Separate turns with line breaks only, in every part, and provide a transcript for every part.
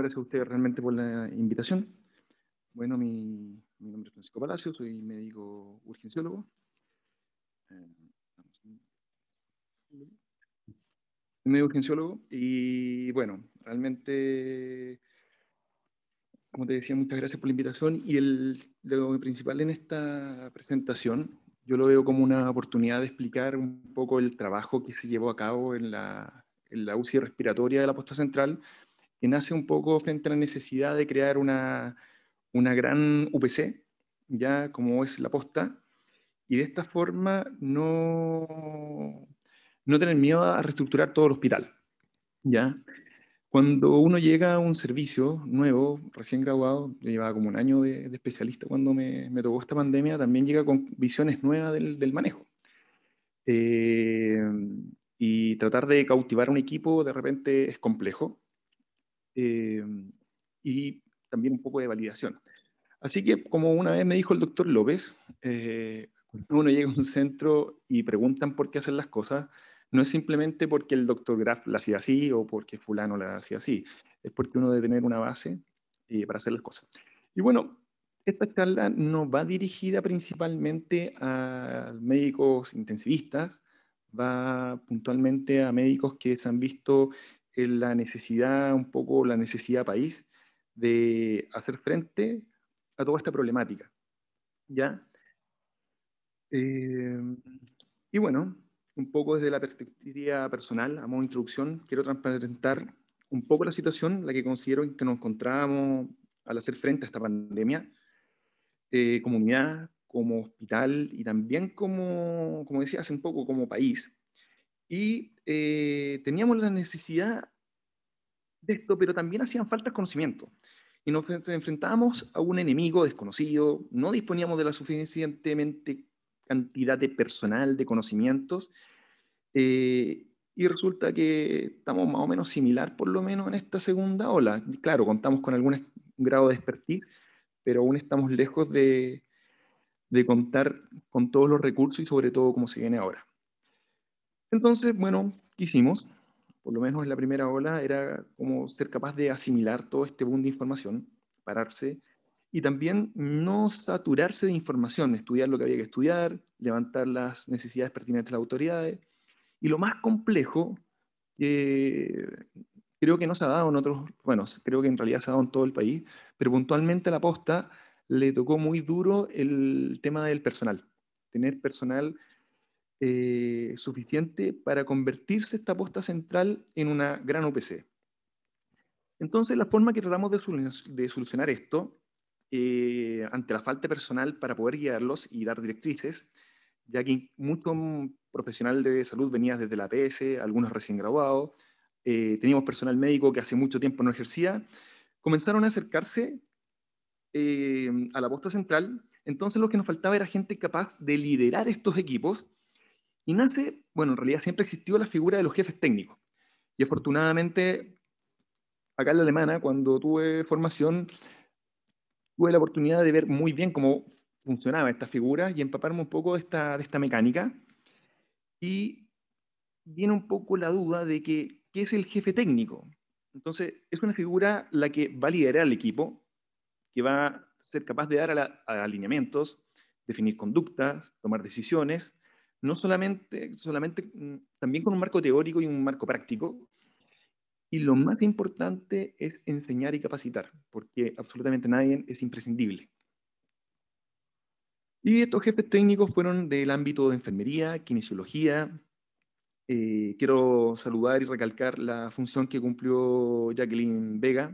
gracias a ustedes realmente por la invitación. Bueno, mi, nombre es Francisco Palacio, soy médico urgenciólogo. Soy eh, médico urgenciólogo y bueno, realmente, como te decía, muchas gracias por la invitación y el, lo principal en esta presentación, yo lo veo como una oportunidad de explicar un poco el trabajo que se llevó a cabo en la, en la UCI respiratoria de la posta central, que nace un poco frente a la necesidad de crear una, una gran UPC, ya como es la posta, y de esta forma no, no tener miedo a reestructurar todo el hospital. ¿ya? Cuando uno llega a un servicio nuevo, recién graduado, yo llevaba como un año de, especialista cuando me, tocó esta pandemia, también llega con visiones nuevas del, del manejo. Eh, y tratar de cautivar un equipo de repente es complejo. Eh, y también un poco de validación. Así que, como una vez me dijo el doctor López, cuando eh, uno llega a un centro y preguntan por qué hacen las cosas, no es simplemente porque el doctor Graf la hacía así o porque fulano la hacía así, es porque uno debe tener una base eh, para hacer las cosas. Y bueno, esta charla no va dirigida principalmente a médicos intensivistas, va puntualmente a médicos que se han visto la necesidad, un poco la necesidad país de hacer frente a toda esta problemática. ¿Ya? Eh, y bueno, un poco desde la perspectiva personal, a modo de introducción, quiero transparentar un poco la situación, la que considero que nos encontramos al hacer frente a esta pandemia, como eh, comunidad, como hospital y también como, como decía hace un poco, como país. Y eh, teníamos la necesidad de esto, pero también hacían falta conocimiento. Y nos enfrentábamos a un enemigo desconocido, no disponíamos de la suficientemente cantidad de personal, de conocimientos, eh, y resulta que estamos más o menos similar, por lo menos en esta segunda ola. claro, contamos con algún grado de expertise, pero aún estamos lejos de, de contar con todos los recursos y sobre todo como se viene ahora. Entonces, bueno, ¿qué hicimos? Por lo menos en la primera ola era como ser capaz de asimilar todo este boom de información, pararse y también no saturarse de información, estudiar lo que había que estudiar, levantar las necesidades pertinentes de las autoridades. Y lo más complejo, creo que no se ha dado en otros, bueno, creo que en realidad se ha dado en todo el país, pero puntualmente a la posta le tocó muy duro el tema del personal, tener personal eh, suficiente para convertirse esta posta central en una gran UPC. Entonces, la forma que tratamos de, solucionar esto, eh, ante la falta de personal para poder guiarlos y dar directrices, ya que mucho profesional de salud venía desde la PS, algunos recién graduados, eh, teníamos personal médico que hace mucho tiempo no ejercía, comenzaron a acercarse a la posta central. Entonces, lo que nos faltaba era gente capaz de liderar estos equipos nace, bueno, en realidad siempre existió la figura de los jefes técnicos. Y afortunadamente, acá en la alemana, cuando tuve formación, tuve la oportunidad de ver muy bien cómo funcionaba esta figura y empaparme un poco de esta, esta mecánica. Y viene un poco la duda de que, ¿qué es el jefe técnico? Entonces, es una figura la que va a liderar al equipo, que va a ser capaz de dar alineamientos, definir conductas, tomar decisiones no solamente, solamente, mm, también con un marco teórico y un marco práctico. Y lo más importante es enseñar y capacitar, porque absolutamente nadie es imprescindible. Y estos jefes técnicos fueron del ámbito de enfermería, kinesiología. Eh, quiero saludar y recalcar la función que cumplió Jacqueline Vega,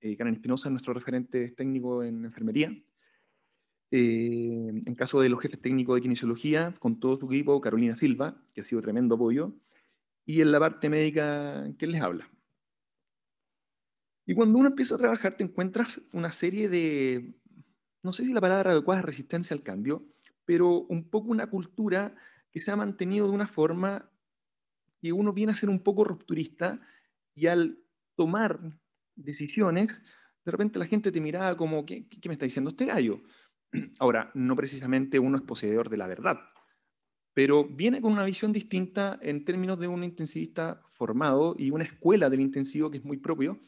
eh, Karen Espinosa, nuestro referente técnico en enfermería. Eh, en caso de los jefes técnicos de kinesiología, con todo su equipo, Carolina Silva, que ha sido tremendo apoyo, y en la parte médica, que les habla? Y cuando uno empieza a trabajar, te encuentras una serie de, no sé si la palabra adecuada es resistencia al cambio, pero un poco una cultura que se ha mantenido de una forma que uno viene a ser un poco rupturista y al tomar decisiones, de repente la gente te miraba como, qué me está diciendo este gallo? Ahora, no precisamente uno es poseedor de la verdad, pero viene con una visión distinta en términos de un intensivista formado y una escuela del intensivo que es muy propio.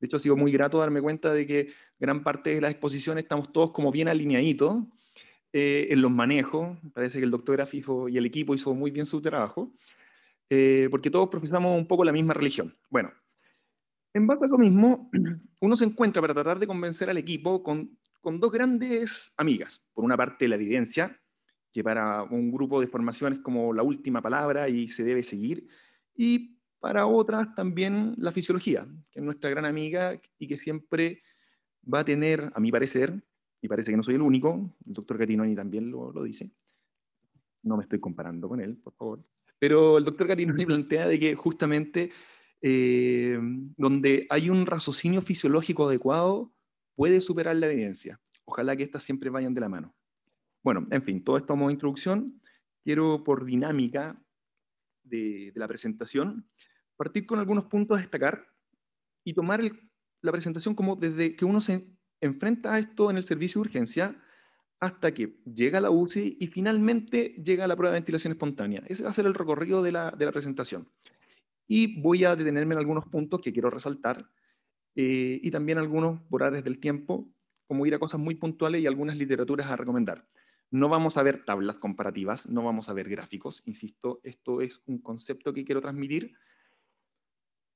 De hecho, ha sido muy grato darme cuenta de que gran parte de las exposiciones estamos todos como bien alineaditos eh, en los manejos. Parece que el doctor Grafifo y el equipo hizo muy bien su trabajo, eh, porque todos profesamos un poco la misma religión. Bueno, en base a eso mismo, uno se encuentra para tratar de convencer al equipo con con dos grandes amigas. Por una parte, la evidencia, que para un grupo de formación es como la última palabra y se debe seguir. Y para otras también la fisiología, que es nuestra gran amiga y que siempre va a tener, a mi parecer, y parece que no soy el único, el doctor Catinoni también lo, lo dice, no me estoy comparando con él, por favor, pero el doctor Catinoni plantea de que justamente eh, donde hay un raciocinio fisiológico adecuado, puede superar la evidencia. Ojalá que estas siempre vayan de la mano. Bueno, en fin, todo esto como introducción. Quiero, por dinámica de, la presentación, partir con algunos puntos a destacar y tomar la presentación como desde que uno se enfrenta a esto en el servicio de urgencia hasta que llega a la UCI y finalmente llega a la prueba de ventilación espontánea. Ese va a ser el recorrido de la presentación. Y voy a detenerme en algunos puntos que quiero resaltar eh, y también algunos, volares del tiempo, como ir a cosas muy puntuales y algunas literaturas a recomendar. No vamos a ver tablas comparativas, no vamos a ver gráficos, insisto, esto es un concepto que quiero transmitir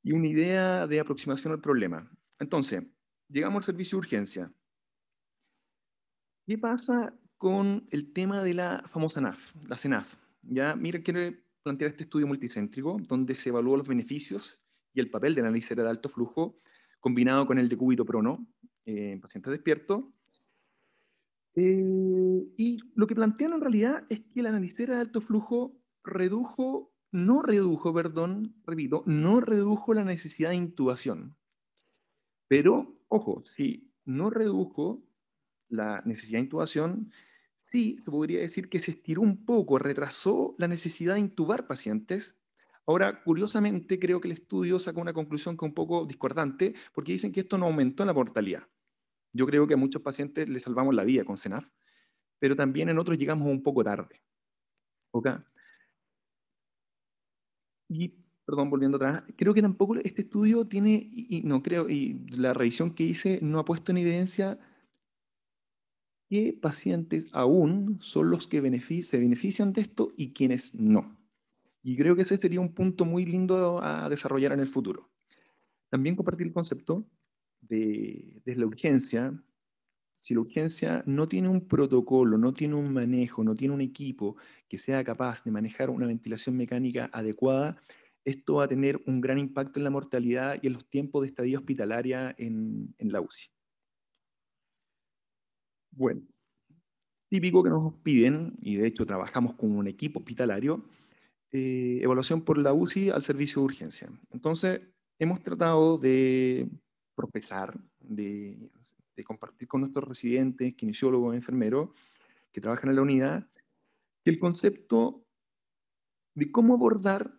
y una idea de aproximación al problema. Entonces, llegamos al servicio de urgencia. ¿Qué pasa con el tema de la famosa NAF, la CENAF? Ya, mira, quiero plantear este estudio multicéntrico donde se evalúan los beneficios y el papel la análisis de alto flujo combinado con el decúbito prono eh, en pacientes despiertos. Eh, y lo que plantean en realidad es que la analicera de alto flujo redujo, no redujo, perdón, repito, no redujo la necesidad de intubación. Pero, ojo, si no redujo la necesidad de intubación, sí se podría decir que se estiró un poco, retrasó la necesidad de intubar pacientes Ahora, curiosamente, creo que el estudio sacó una conclusión que un poco discordante, porque dicen que esto no aumentó la mortalidad. Yo creo que a muchos pacientes les salvamos la vida con Senaf, pero también en otros llegamos un poco tarde. ¿Ok? Y, perdón, volviendo atrás, creo que tampoco este estudio tiene, y, no creo, y la revisión que hice no ha puesto en evidencia qué pacientes aún son los que se benefician de esto y quienes no. Y creo que ese sería un punto muy lindo a desarrollar en el futuro. También compartir el concepto de, la urgencia. Si la urgencia no tiene un protocolo, no tiene un manejo, no tiene un equipo que sea capaz de manejar una ventilación mecánica adecuada, esto va a tener un gran impacto en la mortalidad y en los tiempos de estadía hospitalaria en, en la UCI. Bueno, típico que nos piden, y de hecho trabajamos con un equipo hospitalario, eh, evaluación por la UCI al servicio de urgencia. Entonces, hemos tratado de propesar de, de compartir con nuestros residentes, kinesiólogos, enfermeros que trabajan en la unidad, el concepto de cómo abordar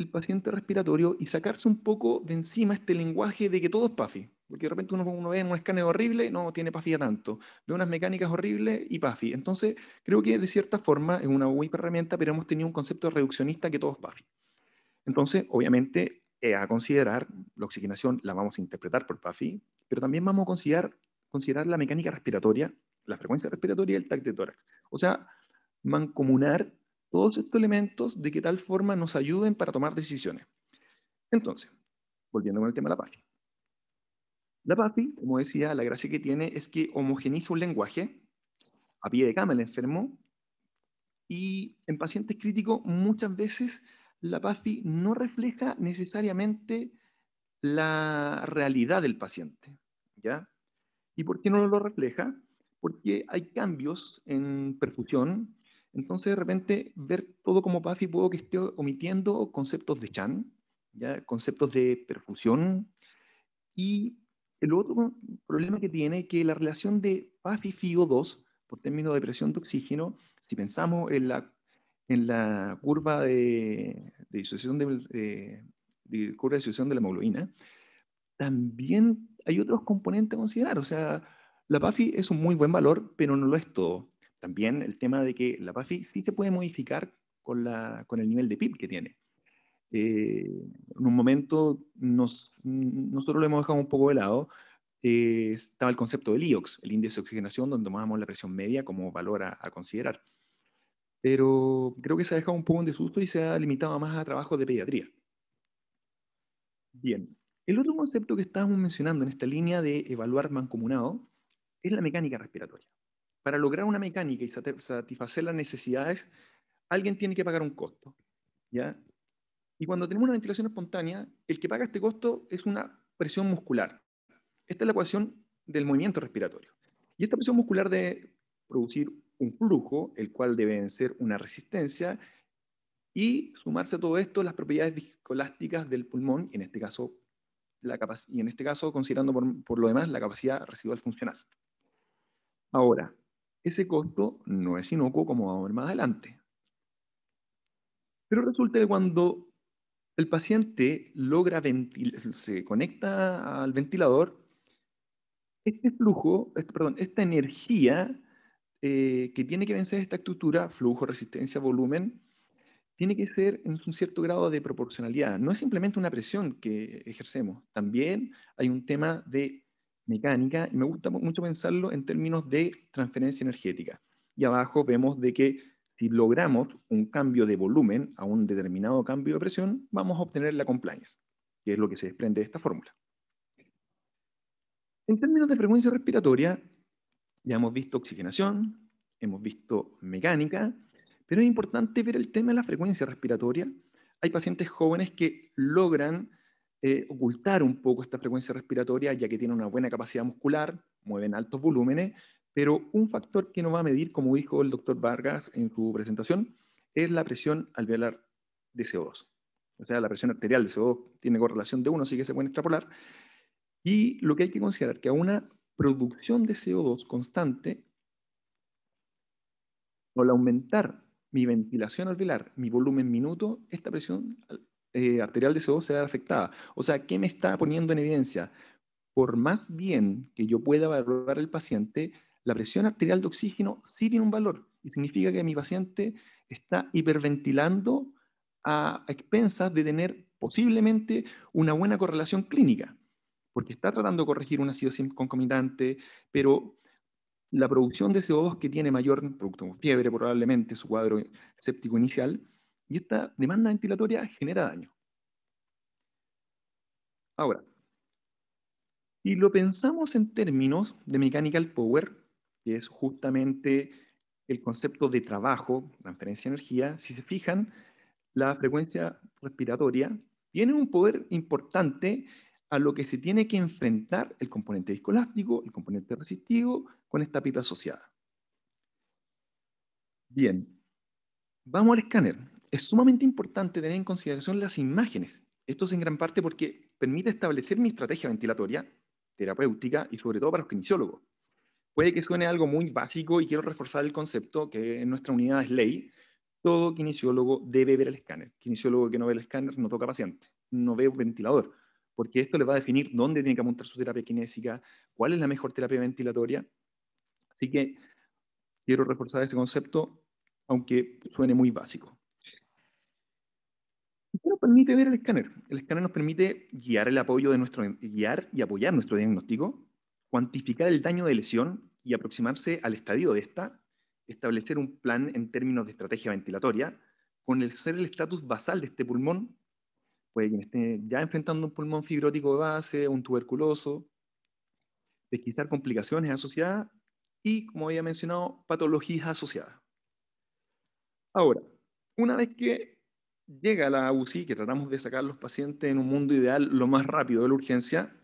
el paciente respiratorio y sacarse un poco de encima este lenguaje de que todo es PAFI. Porque de repente uno, uno ve un escáner horrible, no tiene PAFI tanto. Ve unas mecánicas horribles y PAFI. Entonces, creo que de cierta forma es una buena herramienta, pero hemos tenido un concepto reduccionista que todo es PAFI. Entonces, obviamente, a considerar la oxigenación la vamos a interpretar por PAFI, pero también vamos a considerar, considerar la mecánica respiratoria, la frecuencia respiratoria y el tacto de tórax. O sea, mancomunar todos estos elementos de qué tal forma nos ayuden para tomar decisiones. Entonces, volviendo con el tema de la PAFI. La PAFI, como decía, la gracia que tiene es que homogeniza un lenguaje a pie de cama el enfermo y en pacientes críticos muchas veces la PAFI no refleja necesariamente la realidad del paciente. ¿ya? ¿Y por qué no lo refleja? Porque hay cambios en perfusión, entonces, de repente, ver todo como PAFI puedo que esté omitiendo conceptos de Chan, ¿ya? conceptos de perfusión. Y el otro problema que tiene es que la relación de pafi fio 2 por término de presión de oxígeno, si pensamos en la, en la curva de, de disociación eh, de, curva de disociación de la hemoglobina, también hay otros componentes a considerar. O sea, la PAFI es un muy buen valor, pero no lo es todo. También el tema de que la PAFI sí se puede modificar con, el nivel de PIB que tiene. Eh, en un momento nos, nosotros lo hemos dejado un poco de lado. Eh, estaba el concepto del IOX, el índice de oxigenación, donde tomábamos la presión media como valor a, considerar. Pero creo que se ha dejado un poco de susto y se ha limitado más a trabajos de pediatría. Bien, el otro concepto que estábamos mencionando en esta línea de evaluar mancomunado es la mecánica respiratoria para lograr una mecánica y satisfacer las necesidades, alguien tiene que pagar un costo. ¿ya? Y cuando tenemos una ventilación espontánea, el que paga este costo es una presión muscular. Esta es la ecuación del movimiento respiratorio. Y esta presión muscular debe producir un flujo, el cual debe ser una resistencia, y sumarse a todo esto las propiedades discolásticas del pulmón, en este caso, la y en este caso considerando por lo demás la capacidad residual funcional. Ahora, ese costo no es inocuo, como vamos a ver más adelante. Pero resulta que cuando el paciente logra se conecta al ventilador, este flujo, este, perdón, esta energía eh, que tiene que vencer esta estructura, flujo, resistencia, volumen, tiene que ser en un cierto grado de proporcionalidad. No es simplemente una presión que ejercemos, también hay un tema de mecánica, y me gusta mucho pensarlo en términos de transferencia energética. Y abajo vemos de que si logramos un cambio de volumen a un determinado cambio de presión, vamos a obtener la compliance, que es lo que se desprende de esta fórmula. En términos de frecuencia respiratoria, ya hemos visto oxigenación, hemos visto mecánica, pero es importante ver el tema de la frecuencia respiratoria. Hay pacientes jóvenes que logran eh, ocultar un poco esta frecuencia respiratoria, ya que tiene una buena capacidad muscular, mueven altos volúmenes, pero un factor que no va a medir, como dijo el doctor Vargas en su presentación, es la presión alveolar de CO2. O sea, la presión arterial de CO2 tiene correlación de 1, así que se puede extrapolar. Y lo que hay que considerar que a una producción de CO2 constante, al aumentar mi ventilación alveolar, mi volumen minuto, esta presión eh, arterial de CO2 se ve afectada. O sea, ¿qué me está poniendo en evidencia? Por más bien que yo pueda evaluar al paciente, la presión arterial de oxígeno sí tiene un valor y significa que mi paciente está hiperventilando a expensas de tener posiblemente una buena correlación clínica, porque está tratando de corregir un ácido concomitante, pero la producción de CO2 que tiene mayor, producto de fiebre probablemente, su cuadro séptico inicial, y esta demanda ventilatoria genera daño. Ahora, si lo pensamos en términos de mechanical power, que es justamente el concepto de trabajo, transferencia de energía, si se fijan, la frecuencia respiratoria tiene un poder importante a lo que se tiene que enfrentar el componente viscoelástico, el componente resistivo, con esta pipa asociada. Bien, vamos al escáner es sumamente importante tener en consideración las imágenes. Esto es en gran parte porque permite establecer mi estrategia ventilatoria, terapéutica y sobre todo para los kinesiólogos. Puede que suene algo muy básico y quiero reforzar el concepto que en nuestra unidad es ley. Todo kinesiólogo debe ver el escáner. Quinesiólogo que no ve el escáner no toca paciente, no ve un ventilador, porque esto le va a definir dónde tiene que montar su terapia kinésica, cuál es la mejor terapia ventilatoria. Así que quiero reforzar ese concepto, aunque suene muy básico permite ver el escáner. El escáner nos permite guiar el apoyo de nuestro, guiar y apoyar nuestro diagnóstico, cuantificar el daño de lesión y aproximarse al estadio de esta, establecer un plan en términos de estrategia ventilatoria, conocer el estatus basal de este pulmón, puede que esté ya enfrentando un pulmón fibrótico de base, un tuberculoso, pesquisar complicaciones asociadas y, como había mencionado, patologías asociadas. Ahora, una vez que llega a la UCI, que tratamos de sacar a los pacientes en un mundo ideal lo más rápido de la urgencia,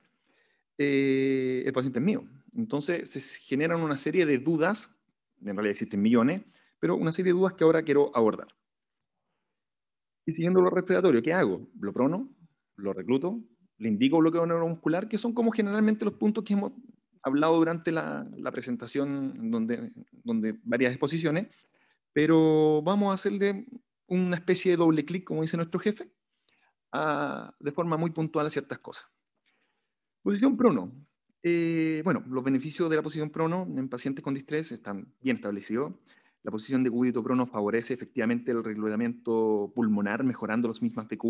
eh, el paciente es mío. Entonces se generan una serie de dudas, en realidad existen millones, pero una serie de dudas que ahora quiero abordar. Y siguiendo lo respiratorio, ¿qué hago? Lo prono, lo recluto, le indico bloqueo neuromuscular, que son como generalmente los puntos que hemos hablado durante la, la presentación, donde, donde varias exposiciones, pero vamos a hacer de una especie de doble clic, como dice nuestro jefe, ah, de forma muy puntual a ciertas cosas. Posición prono. Eh, bueno, los beneficios de la posición prono en pacientes con distrés están bien establecidos. La posición de cúbito prono favorece efectivamente el reclutamiento pulmonar, mejorando los mismas PQ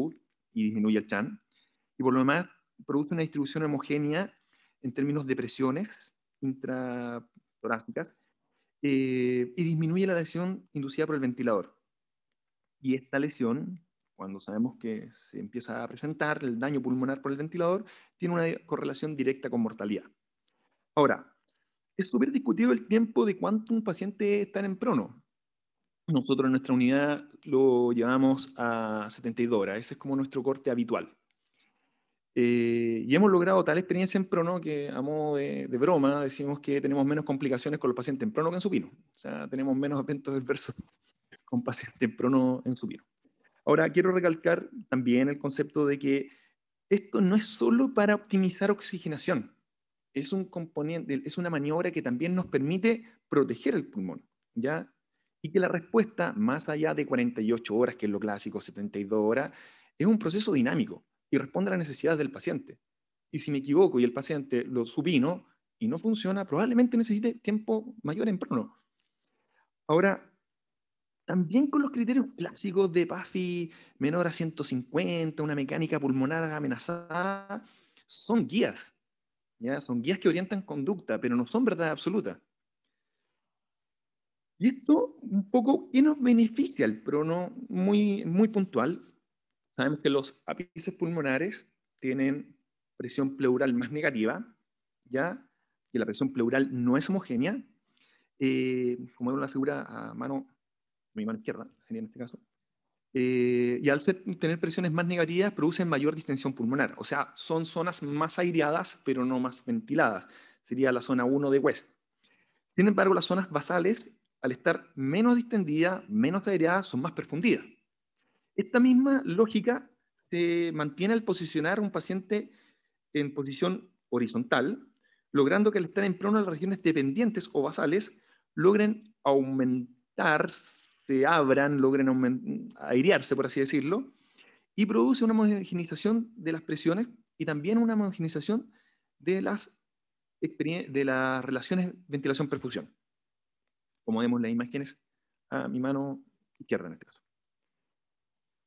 y disminuye el CHAN. Y por lo demás, produce una distribución homogénea en términos de presiones intratorácicas eh, y disminuye la lesión inducida por el ventilador. Y esta lesión, cuando sabemos que se empieza a presentar el daño pulmonar por el ventilador, tiene una correlación directa con mortalidad. Ahora, es súper discutido el tiempo de cuánto un paciente está en prono. Nosotros en nuestra unidad lo llevamos a 72 horas, ese es como nuestro corte habitual. Eh, y hemos logrado tal experiencia en prono que a modo de, de, broma decimos que tenemos menos complicaciones con los pacientes en prono que en supino. O sea, tenemos menos eventos adversos con paciente en prono, en su Ahora, quiero recalcar también el concepto de que esto no es solo para optimizar oxigenación, es un componente, es una maniobra que también nos permite proteger el pulmón, ¿ya? Y que la respuesta, más allá de 48 horas, que es lo clásico, 72 horas, es un proceso dinámico y responde a las necesidades del paciente. Y si me equivoco y el paciente lo subino y no funciona, probablemente necesite tiempo mayor en prono. Ahora, también con los criterios clásicos de PAFI menor a 150, una mecánica pulmonar amenazada, son guías. ¿ya? Son guías que orientan conducta, pero no son verdad absoluta. Y esto un poco que nos beneficia pero no muy, muy puntual. Sabemos que los ápices pulmonares tienen presión pleural más negativa, ya que la presión pleural no es homogénea. Eh, como vemos la figura a mano mi mano izquierda sería en este caso, eh, y al tener presiones más negativas producen mayor distensión pulmonar. O sea, son zonas más aireadas, pero no más ventiladas. Sería la zona 1 de West. Sin embargo, las zonas basales, al estar menos distendidas, menos aireadas, son más perfundidas. Esta misma lógica se mantiene al posicionar un paciente en posición horizontal, logrando que al estar en de las regiones dependientes o basales logren aumentar se este, abran, logren airearse, por así decirlo, y produce una homogenización de las presiones y también una homogenización de las, de las relaciones ventilación-perfusión, como vemos en las imágenes a mi mano izquierda en este caso.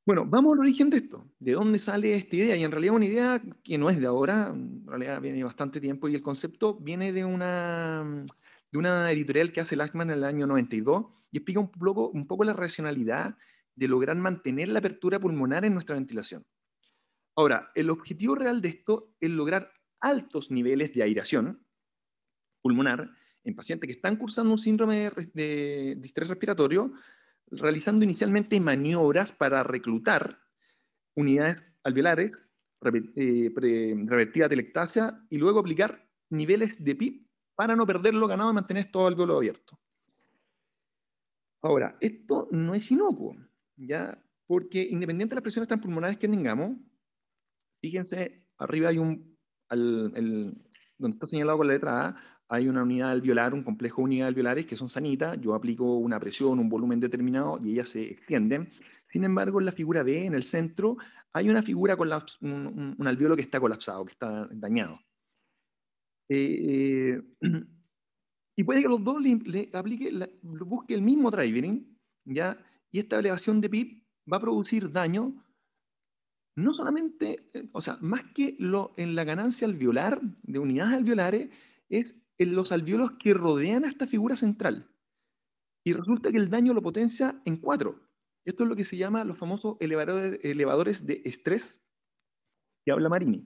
Bueno, vamos al origen de esto. ¿De dónde sale esta idea? Y en realidad una idea que no es de ahora, en realidad viene bastante tiempo y el concepto viene de una de una editorial que hace Lachman en el año 92 y explica un poco, la racionalidad de lograr mantener la apertura pulmonar en nuestra ventilación. Ahora, el objetivo real de esto es lograr altos niveles de aireación pulmonar en pacientes que están cursando un síndrome de, distrés respiratorio, realizando inicialmente maniobras para reclutar unidades alveolares, de eh, telectasia y luego aplicar niveles de PIP para no perder lo ganado y mantener todo el vuelo abierto. Ahora, esto no es inocuo, ¿ya? Porque independiente de las presiones transpulmonares que tengamos, fíjense, arriba hay un, donde está señalado con la letra A, hay una unidad alveolar, un complejo de unidades alveolares que son sanitas, yo aplico una presión, un volumen determinado y ellas se extienden. Sin embargo, en la figura B, en el centro, hay una figura con un, un, alveolo que está colapsado, que está dañado. Eh, eh, y puede que los dos le, aplique, busque el mismo driving ¿ya? Y esta elevación de PIB va a producir daño, no solamente, eh, o sea, más que lo, en la ganancia alveolar, de unidades alveolares, es en los alveolos que rodean a esta figura central. Y resulta que el daño lo potencia en cuatro. Esto es lo que se llama los famosos elevadores, elevadores de estrés que habla Marini.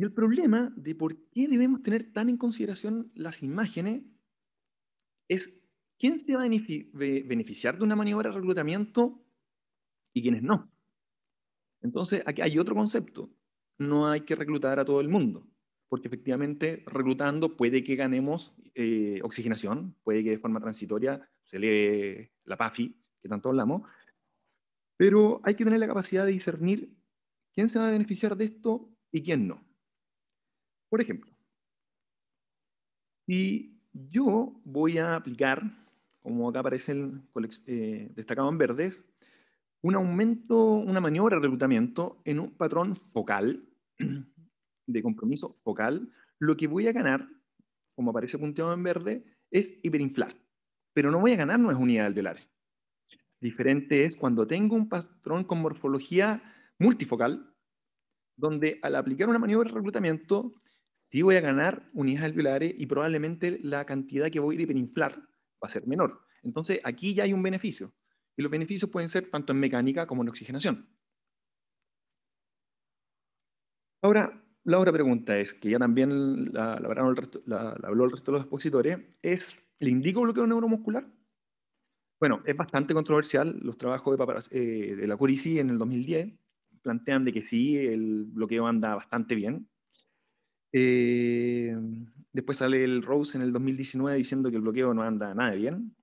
Y el problema de por qué debemos tener tan en consideración las imágenes es quién se va a beneficiar de una maniobra de reclutamiento y quiénes no. Entonces, aquí hay otro concepto. No hay que reclutar a todo el mundo, porque efectivamente reclutando puede que ganemos eh, oxigenación, puede que de forma transitoria se lee la PAFI, que tanto hablamos, pero hay que tener la capacidad de discernir quién se va a beneficiar de esto y quién no. Por ejemplo, si yo voy a aplicar, como acá aparece el eh, destacado en verdes, un aumento, una maniobra de reclutamiento en un patrón focal, de compromiso focal, lo que voy a ganar, como aparece punteado en verde, es hiperinflar. Pero no voy a ganar no nuevas unidades del área. Diferente es cuando tengo un patrón con morfología multifocal, donde al aplicar una maniobra de reclutamiento, sí voy a ganar unidades alveolares y probablemente la cantidad que voy a hiperinflar va a ser menor. Entonces, aquí ya hay un beneficio. Y los beneficios pueden ser tanto en mecánica como en oxigenación. Ahora, la otra pregunta es, que ya también la, habló el resto de los expositores, es, ¿le indico bloqueo neuromuscular? Bueno, es bastante controversial. Los trabajos de, eh, de la Curisi en el 2010 plantean de que sí, el bloqueo anda bastante bien, eh, después sale el Rose en el 2019 diciendo que el bloqueo no anda nada bien,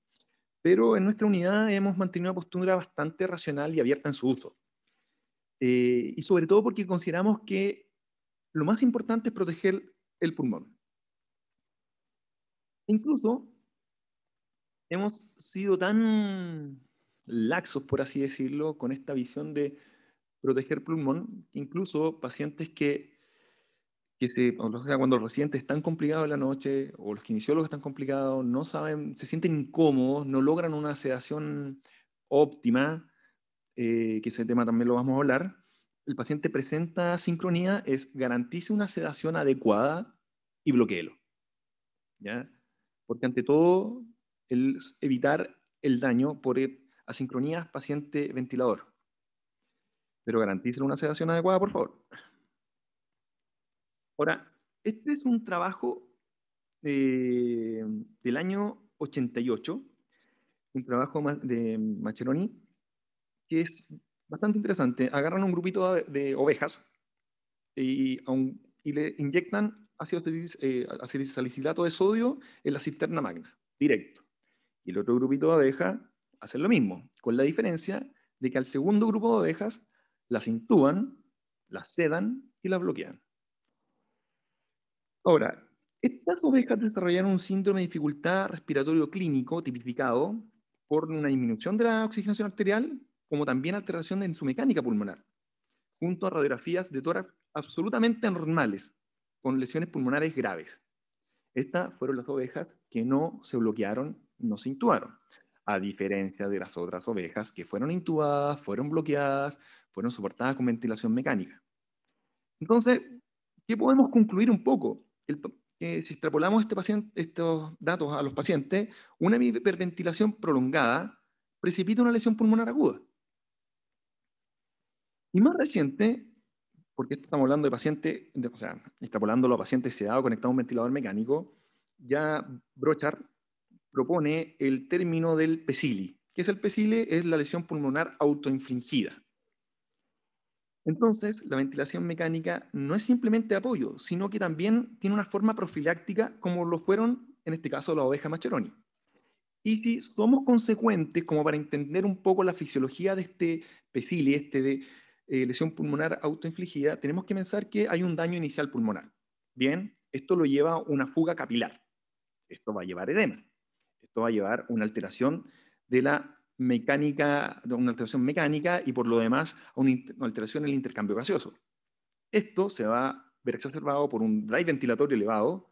pero en nuestra unidad hemos mantenido una postura bastante racional y abierta en su uso. Eh, y sobre todo porque consideramos que lo más importante es proteger el pulmón. Incluso hemos sido tan laxos, por así decirlo, con esta visión de proteger pulmón, incluso pacientes que se, cuando los residentes están complicados en la noche o los kinesiólogos están complicados, no saben, se sienten incómodos, no logran una sedación óptima, eh, que ese tema también lo vamos a hablar, el paciente presenta sincronía es garantice una sedación adecuada y bloqueelo. ¿ya? Porque ante todo, el evitar el daño por e, asincronías paciente-ventilador. Pero garantice una sedación adecuada, por favor. Ahora, este es un trabajo eh, del año 88, un trabajo de Macheroni, que es bastante interesante. Agarran un grupito de ovejas y, le inyectan ácido eh, salicilato de sodio en la cisterna magna, directo. Y el otro grupito de ovejas hace lo mismo, con la diferencia de que al segundo grupo de ovejas las intuban, las sedan y las bloquean. Ahora, estas ovejas desarrollaron un síndrome de dificultad respiratorio clínico tipificado por una disminución de la oxigenación arterial, como también alteración en su mecánica pulmonar, junto a radiografías de tórax absolutamente anormales, con lesiones pulmonares graves. Estas fueron las ovejas que no se bloquearon, no se intubaron, a diferencia de las otras ovejas que fueron intubadas, fueron bloqueadas, fueron soportadas con ventilación mecánica. Entonces, ¿qué podemos concluir un poco? Eh, si extrapolamos este paciente, estos datos a los pacientes, una hiperventilación prolongada precipita una lesión pulmonar aguda. Y más reciente, porque estamos hablando de pacientes, o sea, extrapolando a pacientes sedados conectados a un ventilador mecánico, ya Brochard propone el término del PESILI. ¿Qué es el PESILI? Es la lesión pulmonar autoinfligida. Entonces, la ventilación mecánica no es simplemente apoyo, sino que también tiene una forma profiláctica como lo fueron, en este caso, la oveja macheroni. Y si somos consecuentes, como para entender un poco la fisiología de este pecili, este de eh, lesión pulmonar autoinfligida, tenemos que pensar que hay un daño inicial pulmonar. Bien, esto lo lleva a una fuga capilar. Esto va a llevar edema. Esto va a llevar una alteración de la mecánica, una alteración mecánica y por lo demás una, alteración en el intercambio gaseoso. Esto se va a ver exacerbado por un drive ventilatorio elevado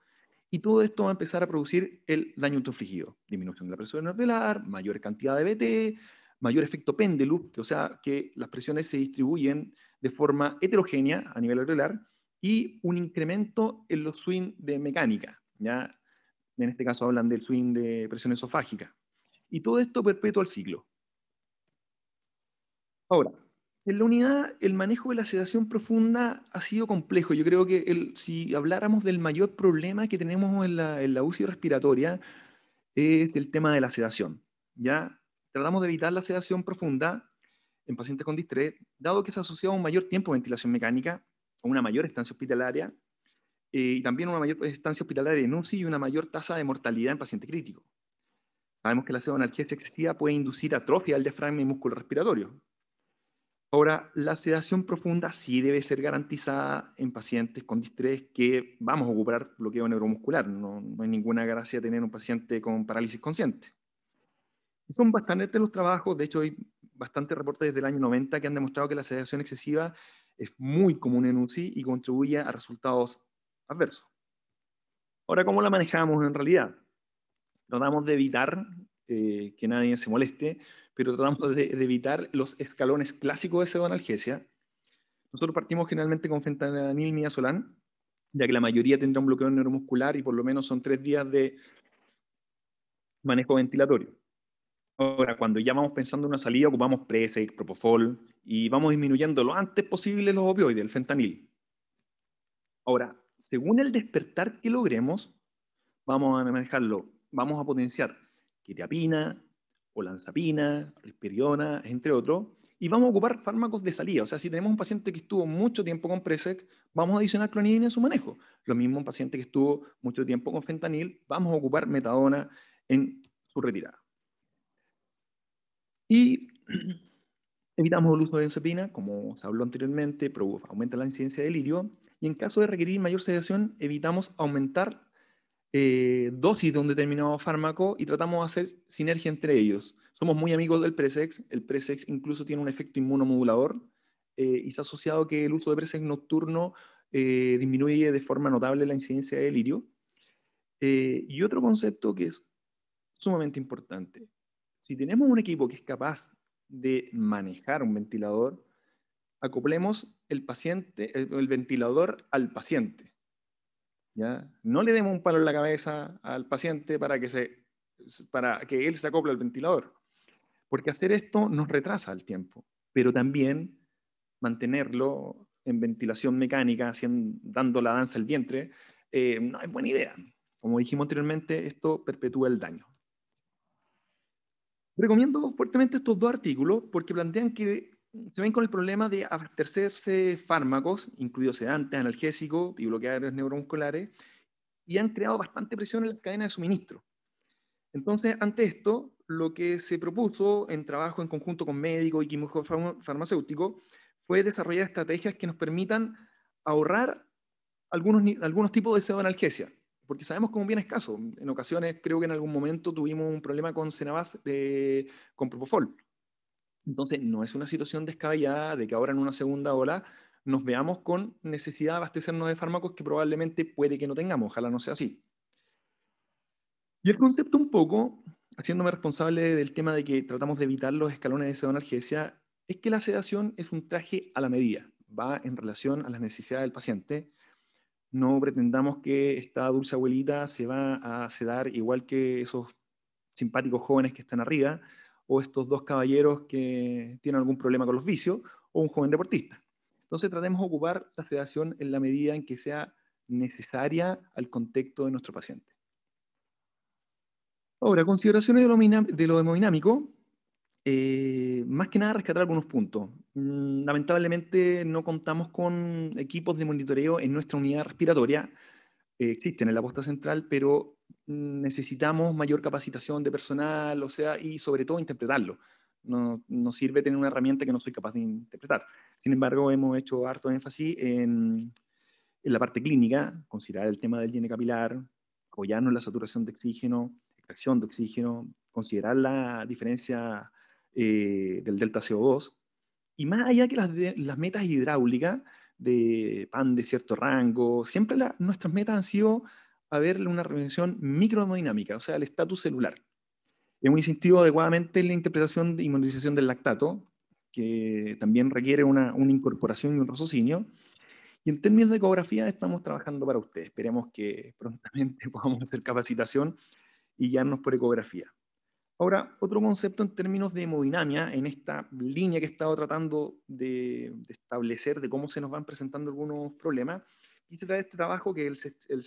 y todo esto va a empezar a producir el daño infligido Disminución de la presión arterial, mayor cantidad de BT, mayor efecto pendelup, o sea que las presiones se distribuyen de forma heterogénea a nivel arterial y un incremento en los swing de mecánica. ¿ya? En este caso hablan del swing de presión esofágica. Y todo esto perpetua al ciclo. Ahora, en la unidad el manejo de la sedación profunda ha sido complejo. Yo creo que si habláramos del mayor problema que tenemos en la, UCI respiratoria es el tema de la sedación. Ya tratamos de evitar la sedación profunda en pacientes con distrés, dado que se asocia a un mayor tiempo de ventilación mecánica, a una mayor estancia hospitalaria, eh, y también una mayor estancia hospitalaria en UCI y una mayor tasa de mortalidad en paciente crítico. Sabemos que la ácido excesiva puede inducir atrofia al diafragma y músculo respiratorio. Ahora, la sedación profunda sí debe ser garantizada en pacientes con distrés que vamos a ocupar bloqueo neuromuscular. No, hay ninguna gracia tener un paciente con parálisis consciente. Son bastantes los trabajos, de hecho hay bastantes reportes desde el año 90 que han demostrado que la sedación excesiva es muy común en UCI y contribuye a resultados adversos. Ahora, ¿cómo la manejamos en realidad? Tratamos de evitar eh, que nadie se moleste, pero tratamos de, evitar los escalones clásicos de pseudoanalgesia. Nosotros partimos generalmente con fentanil midazolam, ya que la mayoría tendrá un bloqueo neuromuscular y por lo menos son tres días de manejo ventilatorio. Ahora, cuando ya vamos pensando en una salida, ocupamos Presex, Propofol y vamos disminuyendo lo antes posible los opioides, el fentanil. Ahora, según el despertar que logremos, vamos a manejarlo vamos a potenciar quetiapina, olanzapina, risperidona, entre otros, y vamos a ocupar fármacos de salida. O sea, si tenemos un paciente que estuvo mucho tiempo con Presec, vamos a adicionar clonidina en su manejo. Lo mismo un paciente que estuvo mucho tiempo con fentanil, vamos a ocupar metadona en su retirada. Y evitamos el uso de benzopina, como se habló anteriormente, aumenta la incidencia de delirio. Y en caso de requerir mayor sedación, evitamos aumentar eh, dosis de un determinado fármaco y tratamos de hacer sinergia entre ellos. Somos muy amigos del Presex, el Presex incluso tiene un efecto inmunomodulador eh, y se ha asociado que el uso de Presex nocturno eh, disminuye de forma notable la incidencia de delirio. y otro concepto que es sumamente importante, si tenemos un equipo que es capaz de manejar un ventilador, acoplemos el, paciente, el ventilador al paciente no le demos un palo en la cabeza al paciente para que, se, para que él se acople al ventilador, porque hacer esto nos retrasa el tiempo, pero también mantenerlo en ventilación mecánica, haciendo, dando la danza al vientre, eh, no es buena idea. Como dijimos anteriormente, esto perpetúa el daño. Recomiendo fuertemente estos dos artículos porque plantean que se ven con el problema de abastecerse fármacos, incluidos sedantes, analgésicos y bloqueadores neuromusculares, y han creado bastante presión en la cadena de suministro. Entonces, ante esto, lo que se propuso en trabajo en conjunto con médicos y químicos farmacéuticos fue desarrollar estrategias que nos permitan ahorrar algunos, algunos tipos de pseudoanalgesia, porque sabemos cómo es escaso. En ocasiones, creo que en algún momento tuvimos un problema con Cenabas de, con Propofol. Entonces, no es una situación descabellada de que ahora en una segunda ola nos veamos con necesidad de abastecernos de fármacos que probablemente puede que no tengamos, ojalá no sea así. Y el concepto un poco, haciéndome responsable del tema de que tratamos de evitar los escalones de sedonalgesia, es que la sedación es un traje a la medida, va en relación a las necesidades del paciente. No pretendamos que esta dulce abuelita se va a sedar igual que esos simpáticos jóvenes que están arriba, o estos dos caballeros que tienen algún problema con los vicios, o un joven deportista. Entonces tratemos de ocupar la sedación en la medida en que sea necesaria al contexto de nuestro paciente. Ahora, consideraciones de lo, hemodinámico, eh, más que nada rescatar algunos puntos. Mm, lamentablemente no contamos con equipos de monitoreo en nuestra unidad respiratoria, eh, existen en la posta central, pero Mm, necesitamos mayor capacitación de personal, o sea, y sobre todo interpretarlo. No, sirve tener una herramienta que no soy capaz de interpretar. Sin embargo, hemos hecho harto énfasis en, la parte clínica, considerar el tema del higiene capilar, apoyarnos en la saturación de oxígeno, extracción de oxígeno, considerar la diferencia eh, del delta CO2. Y más allá que las, metas hidráulicas de PAN de cierto rango, siempre nuestras metas han sido a ver una revisión microdinámica, o sea, el estatus celular. Hemos un adecuadamente en la interpretación de inmunización del lactato, que también requiere una, incorporación y un raciocinio. Y en términos de ecografía estamos trabajando para ustedes. Esperemos que prontamente podamos hacer capacitación y guiarnos por ecografía. Ahora, otro concepto en términos de hemodinamia, en esta línea que he estado tratando de, establecer de cómo se nos van presentando algunos problemas, quise de este trabajo que es el, el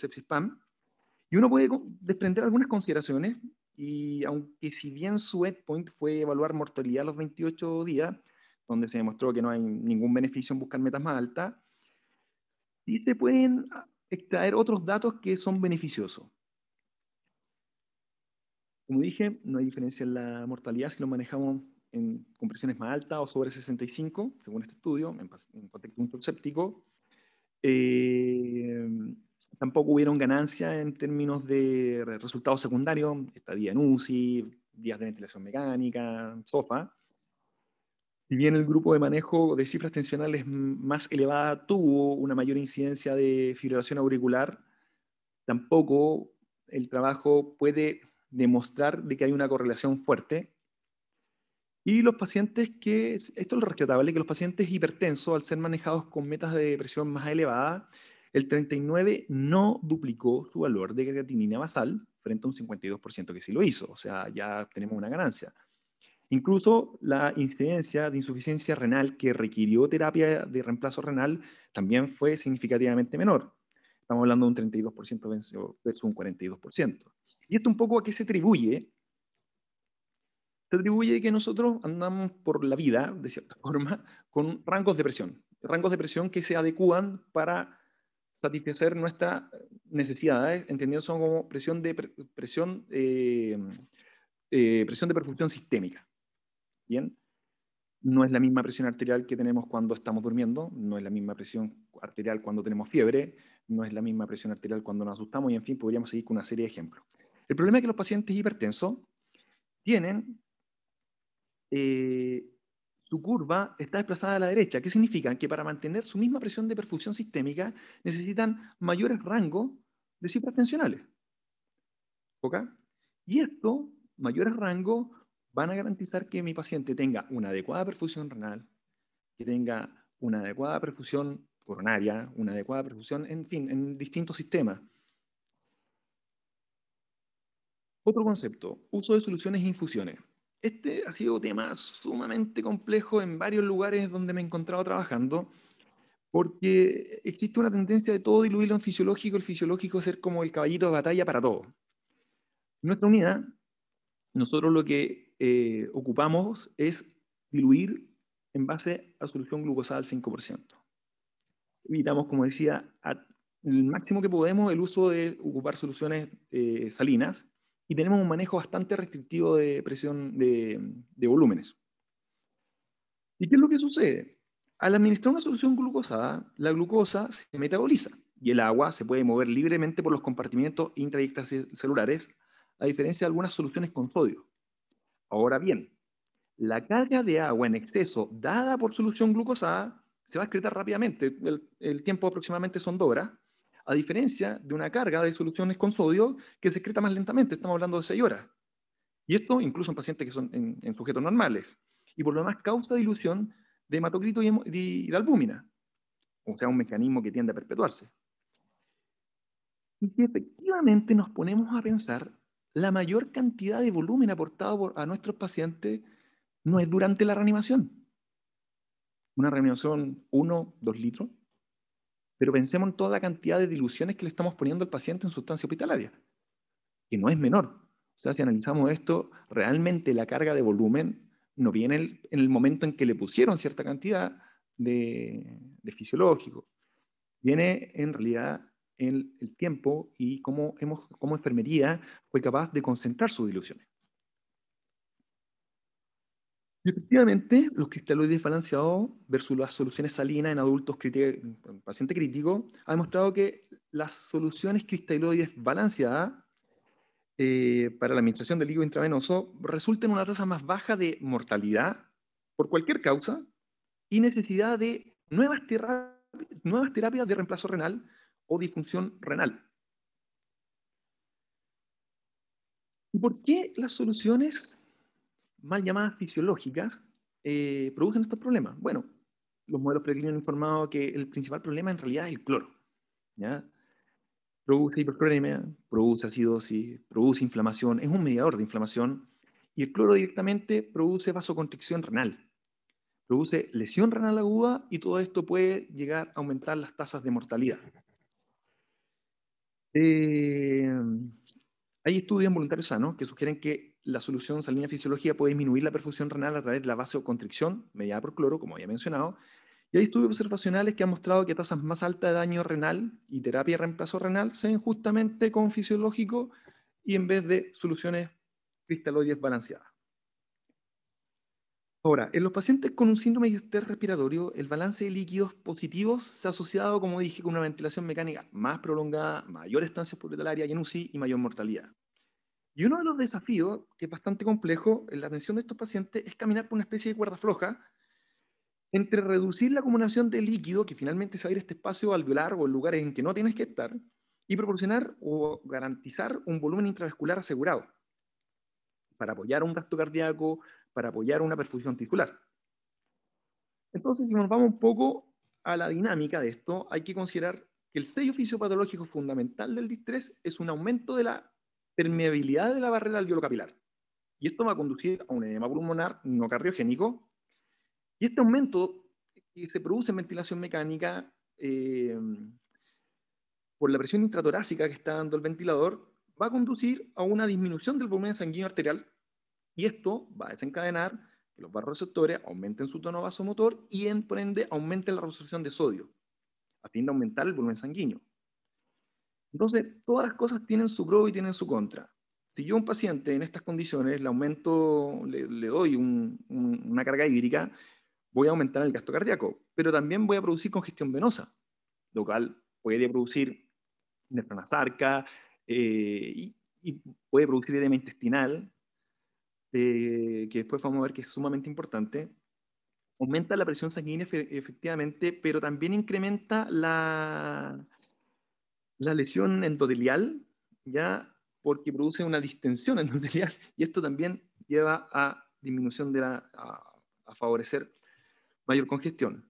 y uno puede desprender algunas consideraciones, y aunque si bien su endpoint fue evaluar mortalidad a los 28 días, donde se demostró que no hay ningún beneficio en buscar metas más altas, sí se pueden ah, extraer otros datos que son beneficiosos. Como dije, no hay diferencia en la mortalidad si lo manejamos en compresiones más altas o sobre 65, según este estudio, en, contexto escéptico. Eh, tampoco hubieron ganancia en términos de resultados secundarios, estadía en UCI, días de ventilación mecánica, SOFA. Si bien el grupo de manejo de cifras tensionales más elevada tuvo una mayor incidencia de fibrilación auricular, tampoco el trabajo puede demostrar de que hay una correlación fuerte. Y los pacientes que, esto es lo rescatable, que los pacientes hipertensos, al ser manejados con metas de presión más elevada, el 39 no duplicó su valor de creatinina basal frente a un 52% que sí lo hizo, o sea, ya tenemos una ganancia. Incluso la incidencia de insuficiencia renal que requirió terapia de reemplazo renal también fue significativamente menor. Estamos hablando de un 32% versus un 42%. ¿Y esto un poco a qué se atribuye? Se atribuye que nosotros andamos por la vida, de cierta forma, con rangos de presión. Rangos de presión que se adecúan para satisfacer nuestras necesidades, entendiendo son como presión de, presión, eh, eh, presión de perfusión sistémica. ¿Bien? No es la misma presión arterial que tenemos cuando estamos durmiendo, no es la misma presión arterial cuando tenemos fiebre, no es la misma presión arterial cuando nos asustamos, y en fin, podríamos seguir con una serie de ejemplos. El problema es que los pacientes hipertensos tienen eh, su curva está desplazada a la derecha. ¿Qué significa? Que para mantener su misma presión de perfusión sistémica necesitan mayores rangos de cifras tensionales. ¿Ok? Y esto, mayores rangos, van a garantizar que mi paciente tenga una adecuada perfusión renal, que tenga una adecuada perfusión coronaria, una adecuada perfusión, en fin, en distintos sistemas. Otro concepto, uso de soluciones e infusiones este ha sido un tema sumamente complejo en varios lugares donde me he encontrado trabajando, porque existe una tendencia de todo diluirlo en fisiológico, el fisiológico ser como el caballito de batalla para todo. En nuestra unidad, nosotros lo que eh, ocupamos es diluir en base a solución glucosada al 5%. Evitamos, como decía, el máximo que podemos el uso de ocupar soluciones eh, salinas, y tenemos un manejo bastante restrictivo de presión mm, de, volúmenes. ¿Y qué es lo que sucede? Al administrar una solución glucosada, la glucosa se metaboliza y el agua se puede mover libremente por los compartimientos intracelulares, a diferencia de algunas soluciones con sodio. Ahora bien, la carga de agua en exceso dada por solución glucosada se va a excretar rápidamente, el, tiempo aproximadamente son dos horas, a diferencia de una carga de soluciones con sodio que se más lentamente, estamos hablando de 6 horas. Y esto incluso en pacientes que son en, sujetos normales. Y por lo demás causa dilución de hematocrito y, de albúmina, o sea, un mecanismo que tiende a perpetuarse. Y si efectivamente nos ponemos a pensar, la mayor cantidad de volumen aportado por, a nuestros pacientes no es durante la reanimación. Una reanimación 1, 2 litros, pero pensemos en toda la cantidad de diluciones que le estamos poniendo al paciente en sustancia hospitalaria, Y no es menor. O sea, si analizamos esto, realmente la carga de volumen no viene en el momento en que le pusieron cierta cantidad de, fisiológico. Viene en realidad en el tiempo y cómo, hemos, cómo enfermería fue capaz de concentrar sus diluciones. Y efectivamente, los cristaloides balanceados versus las soluciones salinas en adultos en paciente crítico ha demostrado que las soluciones cristaloides balanceadas eh, para la administración del hígado intravenoso resultan en una tasa más baja de mortalidad por cualquier causa y necesidad de nuevas, nuevas terapias de reemplazo renal o disfunción renal. ¿Y por qué las soluciones mal llamadas fisiológicas, eh, producen estos problemas? Bueno, los modelos preclínicos han informado que el principal problema en realidad es el cloro. Produce hipercloremia, produce acidosis, produce inflamación, es un mediador de inflamación, y el cloro directamente produce vasoconstricción renal, produce lesión renal aguda, y todo esto puede llegar a aumentar las tasas de mortalidad. Eh, hay estudios en voluntarios sanos que sugieren que la solución salina fisiológica puede disminuir la perfusión renal a través de la vasoconstricción mediada por cloro, como había mencionado. Y hay estudios observacionales que han mostrado que tasas más altas de daño renal y terapia de reemplazo renal se ven justamente con fisiológico y en vez de soluciones cristaloides balanceadas. Ahora, en los pacientes con un síndrome de estrés respiratorio, el balance de líquidos positivos se ha asociado, como dije, con una ventilación mecánica más prolongada, mayor estancia hospitalaria y en UCI y mayor mortalidad. Y uno de los desafíos, que es bastante complejo en la atención de estos pacientes, es caminar por una especie de cuerda floja entre reducir la acumulación de líquido, que finalmente es abrir este espacio alveolar o en lugares en que no tienes que estar, y proporcionar o garantizar un volumen intravascular asegurado para apoyar un gasto cardíaco, para apoyar una perfusión tisular. Entonces, si nos vamos un poco a la dinámica de esto, hay que considerar que el sello fisiopatológico fundamental del distrés es un aumento de la permeabilidad de la barrera alveolocapilar. Y esto va a conducir a un edema pulmonar no cardiogénico. Y este aumento que se produce en ventilación mecánica eh, por la presión intratorácica que está dando el ventilador va a conducir a una disminución del volumen sanguíneo arterial y esto va a desencadenar que los barroreceptores aumenten su tono vasomotor y, emprende la resolución de sodio a fin de aumentar el volumen sanguíneo. Entonces, todas las cosas tienen su pro y tienen su contra. Si yo a un paciente en estas condiciones le aumento, le, doy una carga hídrica, voy a aumentar el gasto cardíaco, pero también voy a producir congestión venosa, lo cual puede producir nefronazarca eh, y, puede producir edema intestinal, eh, que después vamos a ver que es sumamente importante. Aumenta la presión sanguínea efectivamente, pero también incrementa la, la lesión endotelial, ya porque produce una distensión endotelial y esto también lleva a disminución de la, a, favorecer mayor congestión.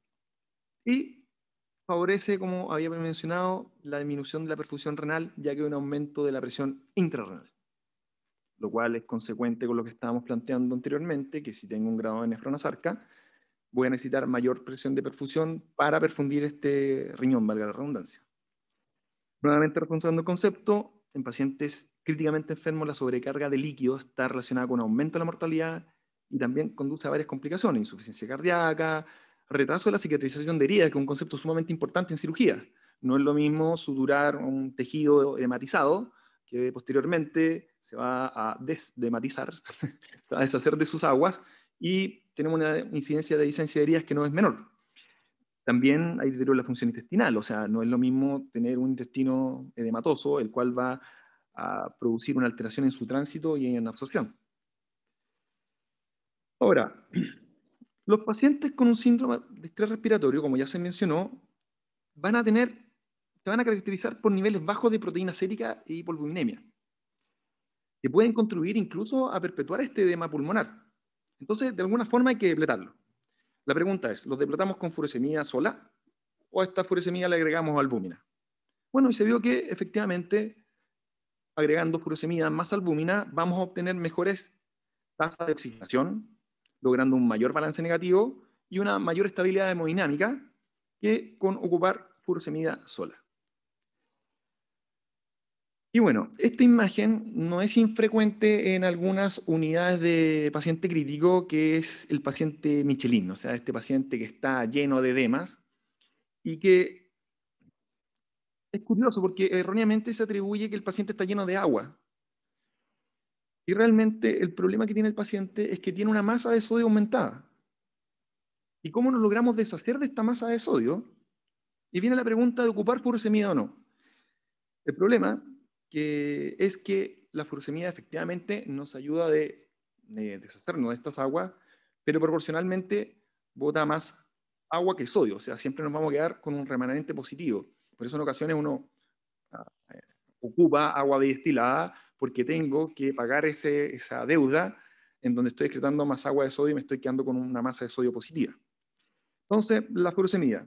Y favorece, como había mencionado, la disminución de la perfusión renal, ya que hay un aumento de la presión intrarrenal, lo cual es consecuente con lo que estábamos planteando anteriormente, que si tengo un grado de nefronasarca, voy a necesitar mayor presión de perfusión para perfundir este riñón, valga la redundancia. Nuevamente reforzando el concepto, en pacientes críticamente enfermos la sobrecarga de líquidos está relacionada con aumento de la mortalidad y también conduce a varias complicaciones, insuficiencia cardíaca, retraso de la cicatrización de heridas, que es un concepto sumamente importante en cirugía. No es lo mismo sudurar un tejido hematizado, que posteriormente se va a deshematizar, a deshacer de sus aguas, y tenemos una incidencia de licencia de heridas que no es menor. También hay deterioro de la función intestinal, o sea, no es lo mismo tener un intestino edematoso, el cual va a producir una alteración en su tránsito y en la absorción. Ahora, los pacientes con un síndrome de estrés respiratorio, como ya se mencionó, van a tener, se van a caracterizar por niveles bajos de proteína sérica y polvuminemia, que pueden contribuir incluso a perpetuar este edema pulmonar. Entonces, de alguna forma hay que depletarlo. La pregunta es, ¿los deplatamos con furosemida sola o a esta furosemida le agregamos albúmina? Bueno, y se vio que efectivamente agregando furosemida más albúmina vamos a obtener mejores tasas de oxidación, logrando un mayor balance negativo y una mayor estabilidad hemodinámica que con ocupar furosemida sola. Y bueno, esta imagen no es infrecuente en algunas unidades de paciente crítico, que es el paciente Michelin, o sea, este paciente que está lleno de edemas y que es curioso porque erróneamente se atribuye que el paciente está lleno de agua. Y realmente el problema que tiene el paciente es que tiene una masa de sodio aumentada. ¿Y cómo nos logramos deshacer de esta masa de sodio? Y viene la pregunta de ocupar purosemida o no. El problema que es que la furosemida efectivamente nos ayuda de, deshacernos de estas aguas, pero proporcionalmente bota más agua que sodio, o sea, siempre nos vamos a quedar con un remanente positivo. Por eso en ocasiones uno ah, eh, ocupa agua destilada porque tengo que pagar ese, esa deuda en donde estoy excretando más agua de sodio y me estoy quedando con una masa de sodio positiva. Entonces, la furosemida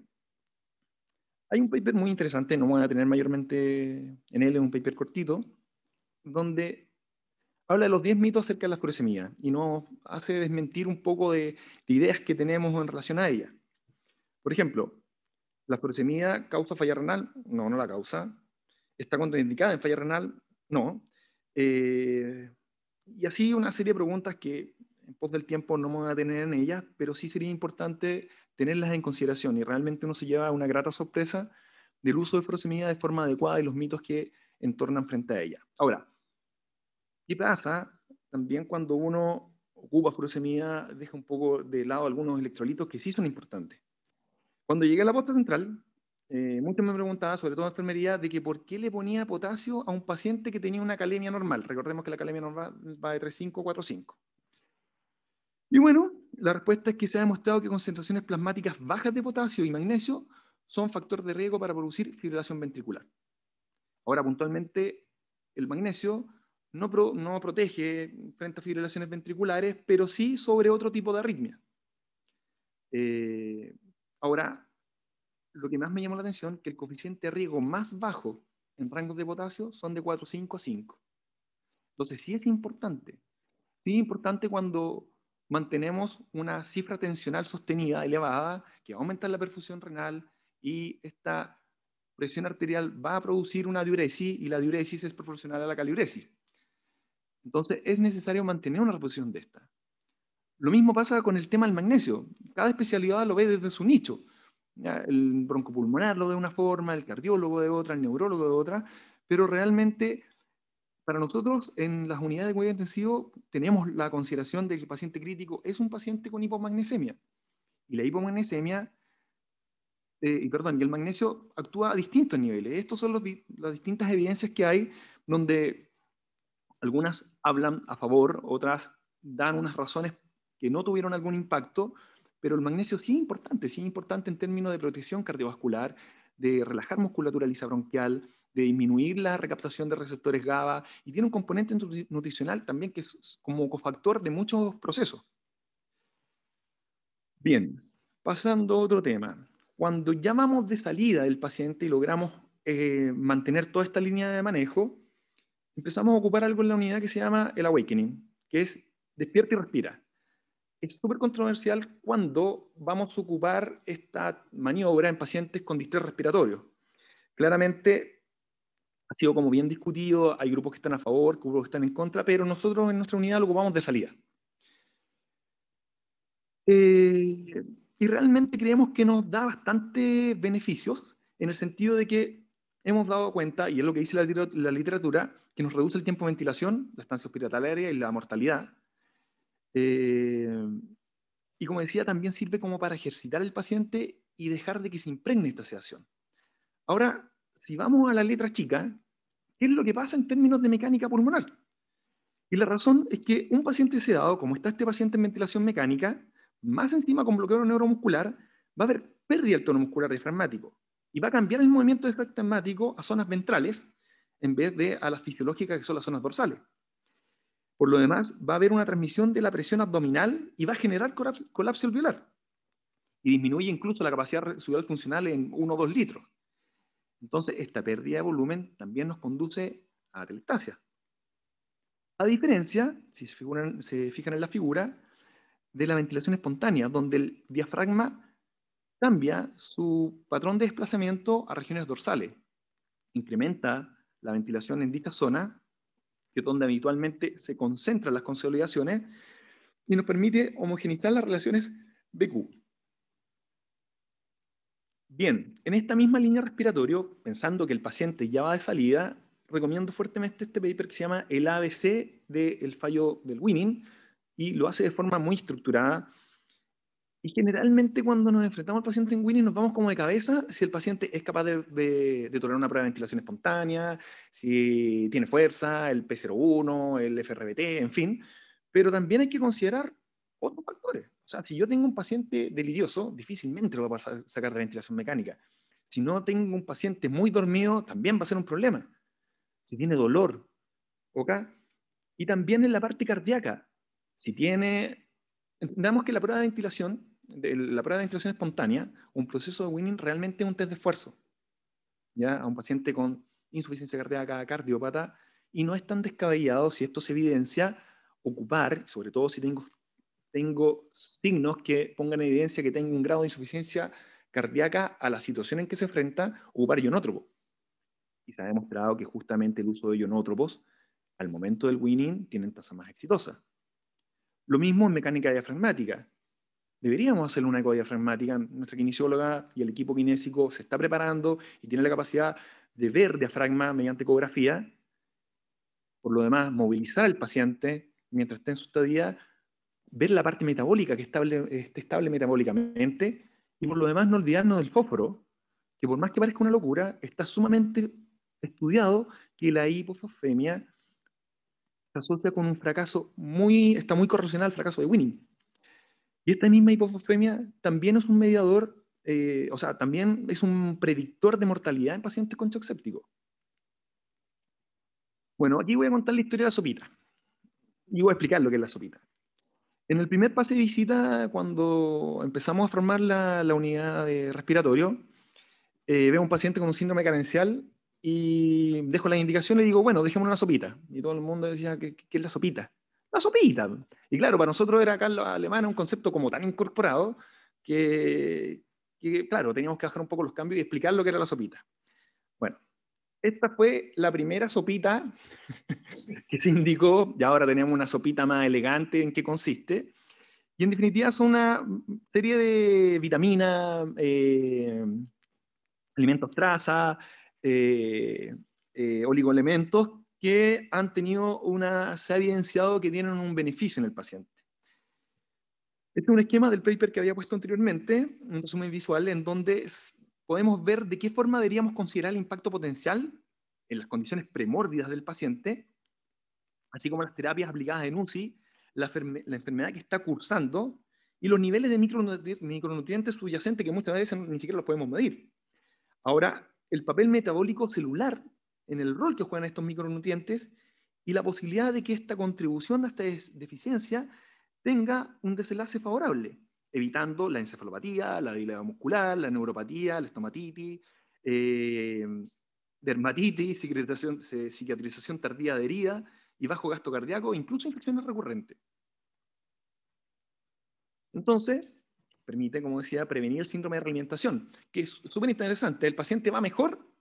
hay un paper muy interesante, no me voy a tener mayormente en él, es un paper cortito, donde habla de los 10 mitos acerca de la fluoresemia y nos hace desmentir un poco de, ideas que tenemos en relación a ella. Por ejemplo, ¿la fluoresemia causa falla renal? No, no la causa. ¿Está contraindicada en falla renal? No. Eh, y así una serie de preguntas que en del tiempo no me voy a tener en ellas, pero sí sería importante tenerlas en consideración y realmente uno se lleva una grata sorpresa del uso de furosemida de forma adecuada y los mitos que entornan frente a ella. Ahora, ¿qué pasa también cuando uno ocupa furosemida, deja un poco de lado algunos electrolitos que sí son importantes? Cuando llegué a la posta central, eh, muchos me preguntaban, sobre todo en enfermería, de que por qué le ponía potasio a un paciente que tenía una calemia normal. Recordemos que la calemia normal va de 3.5 a 4.5. Y bueno, la respuesta es que se ha demostrado que concentraciones plasmáticas bajas de potasio y magnesio son factor de riesgo para producir fibrilación ventricular. Ahora, puntualmente, el magnesio no, protege frente a fibrilaciones ventriculares, pero sí sobre otro tipo de arritmia. Eh, ahora, lo que más me llamó la atención es que el coeficiente de riesgo más bajo en rangos de potasio son de 4,5 a 5. Entonces, sí es importante. Sí es importante cuando mantenemos una cifra tensional sostenida, elevada, que va a aumentar la perfusión renal y esta presión arterial va a producir una diuresis y la diuresis es proporcional a la caliuresis. Entonces es necesario mantener una reposición de esta. Lo mismo pasa con el tema del magnesio. Cada especialidad lo ve desde su nicho. El broncopulmonar lo ve de una forma, el cardiólogo de otra, el neurólogo de otra, pero realmente para nosotros en las unidades de cuidado intensivo tenemos la consideración de que el paciente crítico es un paciente con hipomagnesemia. Y la hipomagnesemia, eh, perdón, y el magnesio actúa a distintos niveles. Estas son las distintas evidencias que hay donde algunas hablan a favor, otras dan unas razones que no tuvieron algún impacto, pero el magnesio sí es importante, sí es importante en términos de protección cardiovascular, de relajar musculatura lisa bronquial, de disminuir la recaptación de receptores GABA y tiene un componente nutricional también que es como cofactor de muchos procesos. Bien, pasando a otro tema. Cuando llamamos de salida del paciente y logramos eh, mantener toda esta línea de manejo, empezamos a ocupar algo en la unidad que se llama el awakening, que es despierta y respira es súper controversial cuando vamos a ocupar esta maniobra en pacientes con distrés respiratorio. Claramente ha sido como bien discutido, hay grupos que están a favor, grupos que están en contra, pero nosotros en nuestra unidad lo ocupamos de salida. Eh, y realmente creemos que nos da bastante beneficios en el sentido de que hemos dado cuenta, y es lo que dice la, la literatura, que nos reduce el tiempo de ventilación, la estancia hospitalaria y la mortalidad, eh, y como decía, también sirve como para ejercitar el paciente y dejar de que se impregne esta sedación. Ahora, si vamos a la letra chica, ¿qué es lo que pasa en términos de mecánica pulmonar? Y la razón es que un paciente sedado, como está este paciente en ventilación mecánica, más encima con bloqueo neuromuscular, va a haber pérdida del tono muscular diafragmático y va a cambiar el movimiento diafragmático a zonas ventrales en vez de a las fisiológicas que son las zonas dorsales. Por lo demás, va a haber una transmisión de la presión abdominal y va a generar colapso alveolar. Y disminuye incluso la capacidad residual funcional en 1 o 2 litros. Entonces, esta pérdida de volumen también nos conduce a atelectasia. A diferencia, si se fijan en la figura, de la ventilación espontánea, donde el diafragma cambia su patrón de desplazamiento a regiones dorsales, incrementa la ventilación en dicha zona que es donde habitualmente se concentran las consolidaciones, y nos permite homogeneizar las relaciones BQ. Bien, en esta misma línea respiratoria, pensando que el paciente ya va de salida, recomiendo fuertemente este paper que se llama el ABC del fallo del winning y lo hace de forma muy estructurada y generalmente cuando nos enfrentamos al paciente en Winnie nos vamos como de cabeza si el paciente es capaz de, de, de, tolerar una prueba de ventilación espontánea, si tiene fuerza, el P01, el FRBT, en fin. Pero también hay que considerar otros factores. O sea, si yo tengo un paciente delirioso, difícilmente lo voy a sacar de ventilación mecánica. Si no tengo un paciente muy dormido, también va a ser un problema. Si tiene dolor, ¿ok? Y también en la parte cardíaca. Si tiene... Entendamos que la prueba de ventilación la prueba de inclusión espontánea, un proceso de winning realmente es un test de esfuerzo. ¿ya? A un paciente con insuficiencia cardíaca, cardiópata, y no es tan descabellado si esto se evidencia, ocupar, sobre todo si tengo, tengo signos que pongan evidencia que tengo un grado de insuficiencia cardíaca a la situación en que se enfrenta, ocupar ionótropo. Y se ha demostrado que justamente el uso de ionótropos al momento del winning tienen tasa más exitosa. Lo mismo en mecánica diafragmática deberíamos hacer una ecodiafragmática. Nuestra kinesióloga y el equipo kinésico se está preparando y tiene la capacidad de ver diafragma mediante ecografía. Por lo demás, movilizar al paciente mientras esté en su estadía, ver la parte metabólica que estable, esté estable metabólicamente y por lo demás no olvidarnos del fósforo, que por más que parezca una locura, está sumamente estudiado que la hipofosfemia se asocia con un fracaso muy, está muy correlacionado al fracaso de Winning y esta misma hipofosfemia también es un mediador, eh, o sea, también es un predictor de mortalidad en pacientes con shock séptico. Bueno, aquí voy a contar la historia de la sopita. Y voy a explicar lo que es la sopita. En el primer pase de visita, cuando empezamos a formar la, unidad de respiratorio, eh, veo a un paciente con un síndrome carencial y dejo las indicaciones y digo, bueno, dejemos una sopita. Y todo el mundo decía, qué es la sopita? la sopita. Y claro, para nosotros era acá los alemana un concepto como tan incorporado que, claro, teníamos que bajar un poco los cambios y explicar lo que era la sopita. Bueno, esta fue la primera sopita que se indicó, y ahora tenemos una sopita más elegante en qué consiste. Y en definitiva son una serie de vitaminas, eh, alimentos traza, eh, eh, oligoelementos que han tenido una, se ha evidenciado que tienen un beneficio en el paciente. Este es un esquema del paper que había puesto anteriormente, un resumen visual, en donde podemos ver de qué forma deberíamos considerar el impacto potencial en las condiciones premórdidas del paciente, así como las terapias aplicadas en UCI, la, enfermedad que está cursando y los niveles de micronutrientes subyacentes que muchas veces ni siquiera los podemos medir. Ahora, el papel metabólico celular en el rol que juegan estos micronutrientes y la posibilidad de que esta contribución a esta deficiencia tenga un desenlace favorable, evitando la encefalopatía, la debilidad muscular, la neuropatía, la estomatitis, eh, dermatitis, cicatrización, cicatrización tardía de herida y bajo gasto cardíaco, incluso infecciones recurrentes. Entonces, permite, como decía, prevenir el síndrome de realimentación, que es súper interesante. El paciente va mejor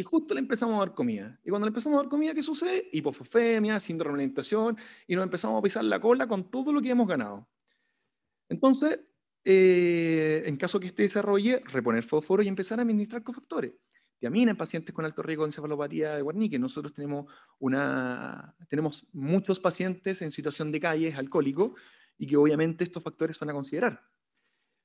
y justo le empezamos a dar comida. Y cuando le empezamos a dar comida, ¿qué sucede? Hipofofemia, síndrome de alimentación, y nos empezamos a pisar la cola con todo lo que hemos ganado. Entonces, eh, en caso que este desarrolle, reponer fósforo y empezar a administrar cofactores. Tiamina en pacientes con alto riesgo de encefalopatía de Guarnique. Nosotros tenemos, una, tenemos muchos pacientes en situación de calles, es alcohólico, y que obviamente estos factores van a considerar.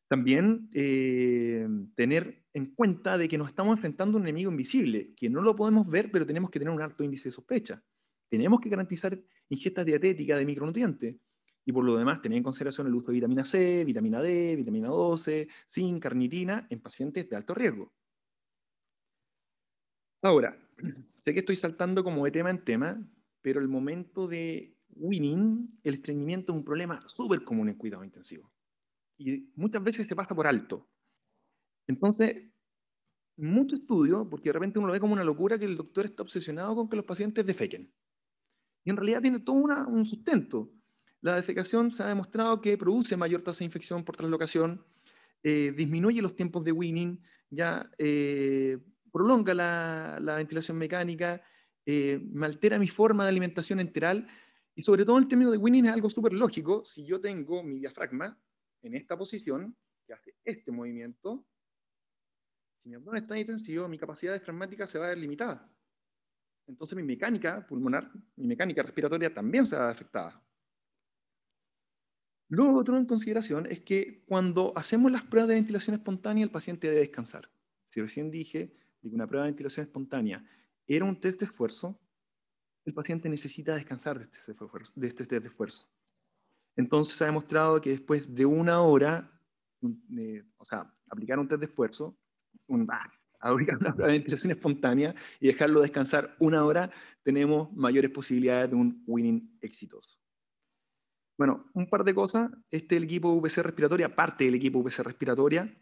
También eh, tener en cuenta de que nos estamos enfrentando a un enemigo invisible, que no lo podemos ver, pero tenemos que tener un alto índice de sospecha. Tenemos que garantizar ingestas dietéticas de micronutrientes. Y por lo demás, tener en consideración el uso de vitamina C, vitamina D, vitamina 12, zinc, carnitina en pacientes de alto riesgo. Ahora, sé que estoy saltando como de tema en tema, pero el momento de winning, el estreñimiento es un problema súper común en cuidado intensivo. Y muchas veces se pasa por alto. Entonces, mucho estudio, porque de repente uno lo ve como una locura que el doctor está obsesionado con que los pacientes defequen. Y en realidad tiene todo un sustento. La defecación se ha demostrado que produce mayor tasa de infección por traslocación eh, disminuye los tiempos de weaning, ya eh, prolonga la, ventilación mecánica, eh, me altera mi forma de alimentación enteral. Y sobre todo el término de weaning es algo súper lógico. Si yo tengo mi diafragma, en esta posición, que hace este movimiento, si mi abdomen está intensivo, mi capacidad diafragmática se va a ver limitada. Entonces mi mecánica pulmonar, mi mecánica respiratoria también se va a ver afectada. Lo otro en consideración es que cuando hacemos las pruebas de ventilación espontánea, el paciente debe descansar. Si recién dije que una prueba de ventilación espontánea era un test de esfuerzo, el paciente necesita descansar de este test de esfuerzo. Este entonces se ha demostrado que después de una hora, eh, o sea, aplicar un test de esfuerzo, un, ah, aplicar una ventilación espontánea y dejarlo descansar una hora, tenemos mayores posibilidades de un winning exitoso. Bueno, un par de cosas. Este el equipo VC respiratoria, parte del equipo VC respiratoria,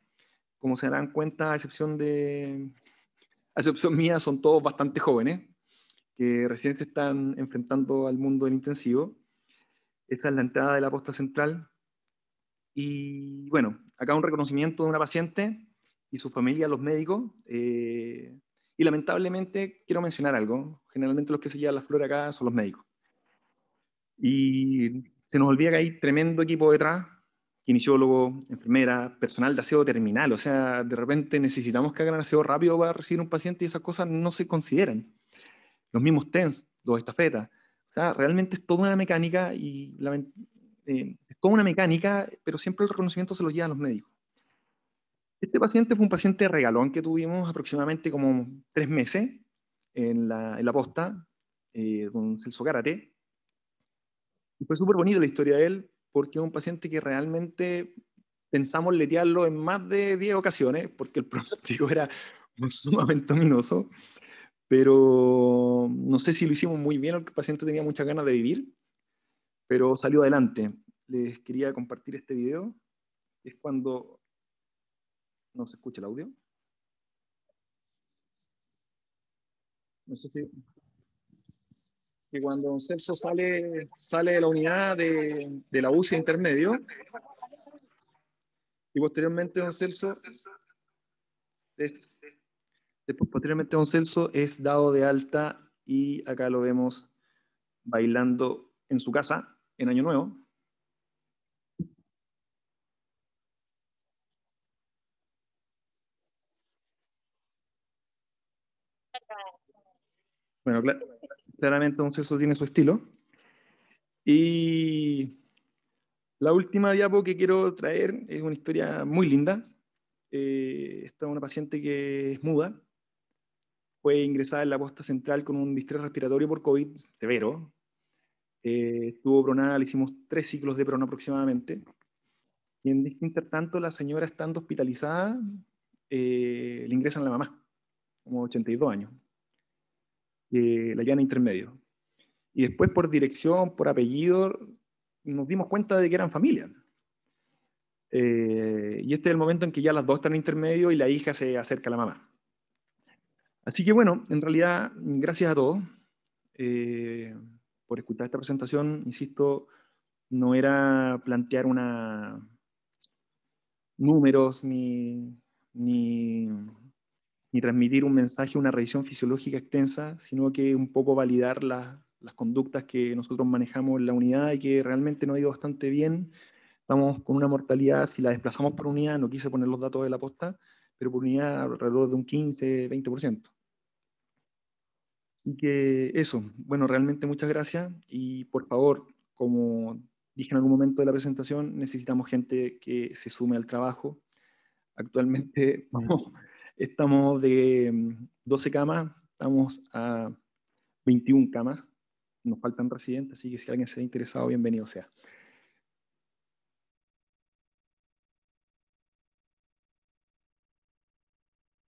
como se dan cuenta, a excepción de a excepción mía, son todos bastante jóvenes que recién se están enfrentando al mundo del intensivo. Esa es la entrada de la posta central. Y bueno, acá un reconocimiento de una paciente y su familia, los médicos. Eh, y lamentablemente quiero mencionar algo. Generalmente los que se llevan la flor acá son los médicos. Y se nos olvida que hay tremendo equipo detrás, kinesiólogo, enfermera, personal de aseo terminal. O sea, de repente necesitamos que hagan aseo rápido para recibir un paciente y esas cosas no se consideran. Los mismos TENS, los estafetas. O sea, realmente es toda una mecánica y eh, es como una mecánica, pero siempre el reconocimiento se lo llevan los médicos. Este paciente fue un paciente regalón que tuvimos aproximadamente como tres meses en la, en la posta con eh, Celso Y fue súper bonita la historia de él porque es un paciente que realmente pensamos letearlo en más de 10 ocasiones porque el pronóstico era sumamente ominoso pero no sé si lo hicimos muy bien, el paciente tenía muchas ganas de vivir, pero salió adelante. Les quería compartir este video, es cuando no se escucha el audio. No sé si cuando Don Celso sale, sale de la unidad de, de la UCI intermedio y posteriormente Don Celso Después, posteriormente, don Celso es dado de alta y acá lo vemos bailando en su casa en Año Nuevo. Bueno, claramente don Celso tiene su estilo. Y la última diapo que quiero traer es una historia muy linda. Eh, esta una paciente que es muda, fue ingresada en la posta central con un distrés respiratorio por COVID severo. Eh, estuvo pronada, le hicimos tres ciclos de prona aproximadamente. Y en distinto tanto, la señora estando hospitalizada, eh, le ingresan a la mamá, como 82 años. Eh, la llana intermedio. Y después, por dirección, por apellido, nos dimos cuenta de que eran familia. Eh, y este es el momento en que ya las dos están en intermedio y la hija se acerca a la mamá. Así que bueno, en realidad, gracias a todos eh, por escuchar esta presentación. Insisto, no era plantear una números ni, ni, ni transmitir un mensaje, una revisión fisiológica extensa, sino que un poco validar las, las conductas que nosotros manejamos en la unidad y que realmente no ha ido bastante bien. Estamos con una mortalidad, si la desplazamos por unidad, no quise poner los datos de la posta, pero por unidad alrededor de un 15, 20%. Así que eso, bueno, realmente muchas gracias y por favor, como dije en algún momento de la presentación, necesitamos gente que se sume al trabajo. Actualmente vamos, estamos de 12 mm, camas, estamos a 21 camas, nos faltan residentes, así que si alguien se ha interesado, bienvenido sea.